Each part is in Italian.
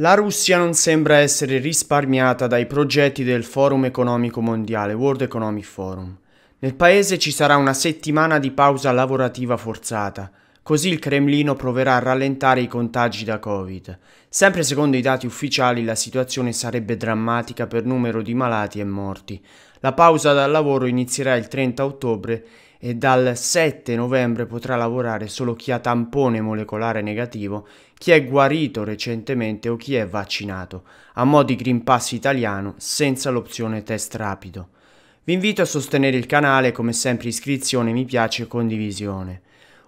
La Russia non sembra essere risparmiata dai progetti del Forum economico mondiale, World Economic Forum. Nel paese ci sarà una settimana di pausa lavorativa forzata, così il Cremlino proverà a rallentare i contagi da Covid. Sempre secondo i dati ufficiali la situazione sarebbe drammatica per numero di malati e morti. La pausa dal lavoro inizierà il 30 ottobre e dal 7 novembre potrà lavorare solo chi ha tampone molecolare negativo, chi è guarito recentemente o chi è vaccinato, a mo' di Green Pass italiano senza l'opzione test rapido. Vi invito a sostenere il canale come sempre iscrizione, mi piace e condivisione.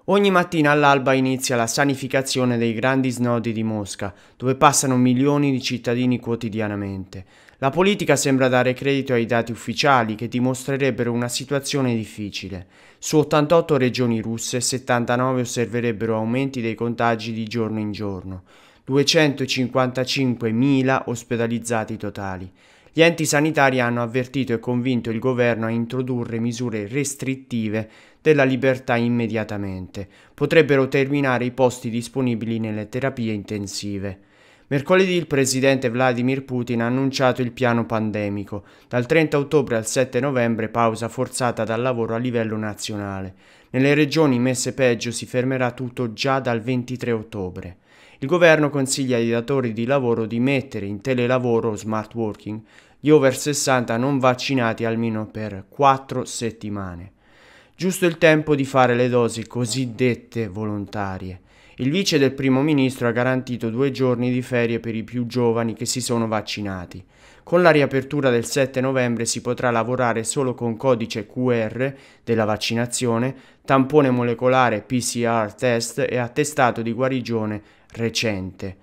Ogni mattina all'alba inizia la sanificazione dei grandi snodi di Mosca, dove passano milioni di cittadini quotidianamente. La politica sembra dare credito ai dati ufficiali che dimostrerebbero una situazione difficile. Su 88 regioni russe 79 osserverebbero aumenti dei contagi di giorno in giorno, 255.000 ospedalizzati totali. Gli enti sanitari hanno avvertito e convinto il governo a introdurre misure restrittive della libertà immediatamente. Potrebbero terminare i posti disponibili nelle terapie intensive. Mercoledì il presidente Vladimir Putin ha annunciato il piano pandemico. Dal 30 ottobre al 7 novembre pausa forzata dal lavoro a livello nazionale. Nelle regioni messe peggio si fermerà tutto già dal 23 ottobre. Il governo consiglia ai datori di lavoro di mettere in telelavoro o smart working gli over 60 non vaccinati almeno per 4 settimane giusto il tempo di fare le dosi cosiddette volontarie. Il vice del primo ministro ha garantito due giorni di ferie per i più giovani che si sono vaccinati. Con la riapertura del 7 novembre si potrà lavorare solo con codice QR della vaccinazione, tampone molecolare PCR test e attestato di guarigione recente.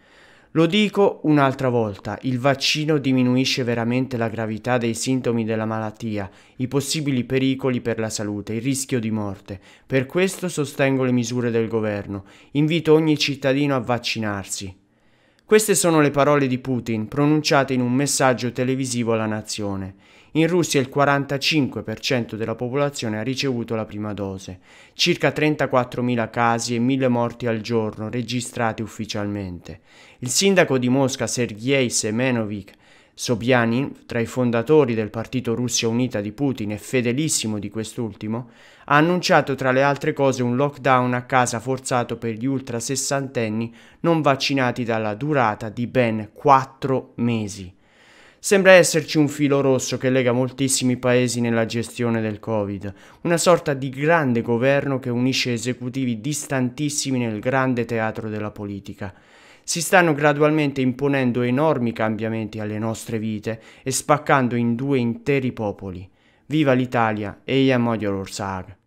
Lo dico un'altra volta, il vaccino diminuisce veramente la gravità dei sintomi della malattia, i possibili pericoli per la salute, il rischio di morte. Per questo sostengo le misure del governo. Invito ogni cittadino a vaccinarsi. Queste sono le parole di Putin pronunciate in un messaggio televisivo alla nazione. In Russia il 45% della popolazione ha ricevuto la prima dose. Circa 34.000 casi e 1.000 morti al giorno registrati ufficialmente. Il sindaco di Mosca Sergei Semenovich Sobianin, tra i fondatori del partito Russia Unita di Putin e fedelissimo di quest'ultimo, ha annunciato tra le altre cose un lockdown a casa forzato per gli ultra sessantenni non vaccinati dalla durata di ben 4 mesi. Sembra esserci un filo rosso che lega moltissimi paesi nella gestione del Covid, una sorta di grande governo che unisce esecutivi distantissimi nel grande teatro della politica. Si stanno gradualmente imponendo enormi cambiamenti alle nostre vite e spaccando in due interi popoli. Viva l'Italia e Iamodio Lorsaga!